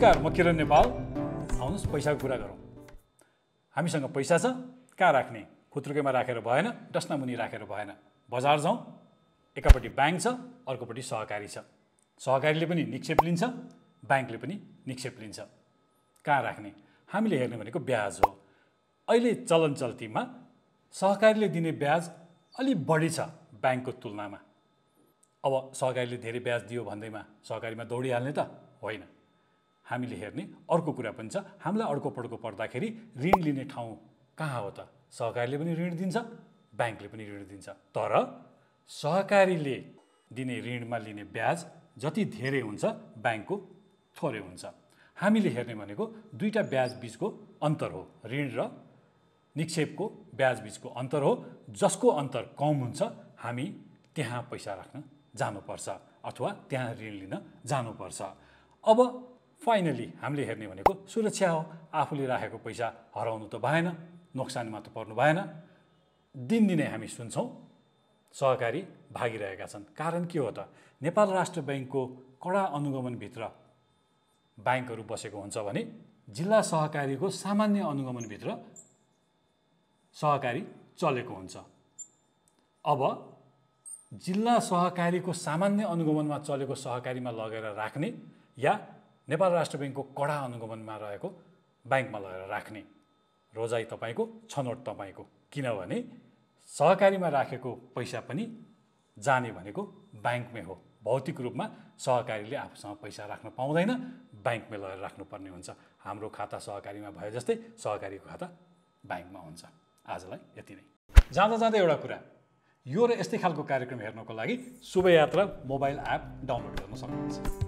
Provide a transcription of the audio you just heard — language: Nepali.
नमस्कार म किरण नेपाल आउनुहोस् पैसाको कुरा गरौँ हामीसँग पैसा छ कहाँ राख्ने खुत्रुकेमा राखेर भएन डस्नामुनि राखेर भएन बजार जाउँ एकापट्टि ब्याङ्क छ अर्कोपट्टि सहकारी छ सहकारीले पनि निक्षेप लिन्छ ब्याङ्कले पनि निक्षेप लिन्छ कहाँ राख्ने हामीले हेर्ने भनेको ब्याज हो अहिले चलन चल्तीमा सहकारीले दिने ब्याज अलि बढी छ ब्याङ्कको तुलनामा अब सहकारीले धेरै ब्याज दियो भन्दैमा सहकारीमा दौडिहाल्ने त होइन हामीले हेर्ने अर्को कुरा पनि छ हामीलाई अर्को पड्को पर्दाखेरि ऋण लिने ठाउँ कहाँ हो त सहकारीले पनि ऋण दिन्छ ब्याङ्कले पनि ऋण दिन्छ तर सहकारीले दिने ऋणमा लिने ब्याज जति धेरै हुन्छ ब्याङ्कको थोरै हुन्छ हामीले हेर्ने भनेको दुईवटा ब्याज बिचको अन्तर हो ऋण र निक्षेपको ब्याज बिचको अन्तर हो जसको अन्तर कम हुन्छ हामी त्यहाँ पैसा राख्न जानुपर्छ अथवा त्यहाँ ऋण लिन जानुपर्छ अब फाइनली हामीले हेर्ने भनेको सुरक्षा हो आफूले राखेको पैसा हराउनु त भएन नोक्सानमा त पर्नु भएन दिनदिनै हामी सुन्छौँ सहकारी भागिरहेका छन् कारण के हो त नेपाल राष्ट्र ब्याङ्कको कडा अनुगमनभित्र ब्याङ्कहरू बसेको हुन्छ भने जिल्ला सहकारीको सामान्य अनुगमनभित्र सहकारी चलेको हुन्छ अब जिल्ला सहकारीको सामान्य अनुगमनमा चलेको सहकारीमा लगेर राख्ने या नेपाल राष्ट्र ब्याङ्कको कडा अनुगमनमा रहेको ब्याङ्कमा लगेर राख्ने रोजाइ तपाईँको छनौट तपाईँको किनभने सहकारीमा राखेको पैसा पनि जाने भनेको ब्याङ्कमै हो भौतिक रूपमा सहकारीले आफूसँग पैसा राख्न पाउँदैन ब्याङ्कमै लगेर राख्नुपर्ने हुन्छ हाम्रो खाता सहकारीमा भए जस्तै सहकारीको खाता ब्याङ्कमा हुन्छ आजलाई यति नै जाँदा जाँदै एउटा कुरा यो र यस्तै खालको कार्यक्रम हेर्नको लागि शुभयात्रा मोबाइल एप डाउनलोड गर्न सक्नुहुन्छ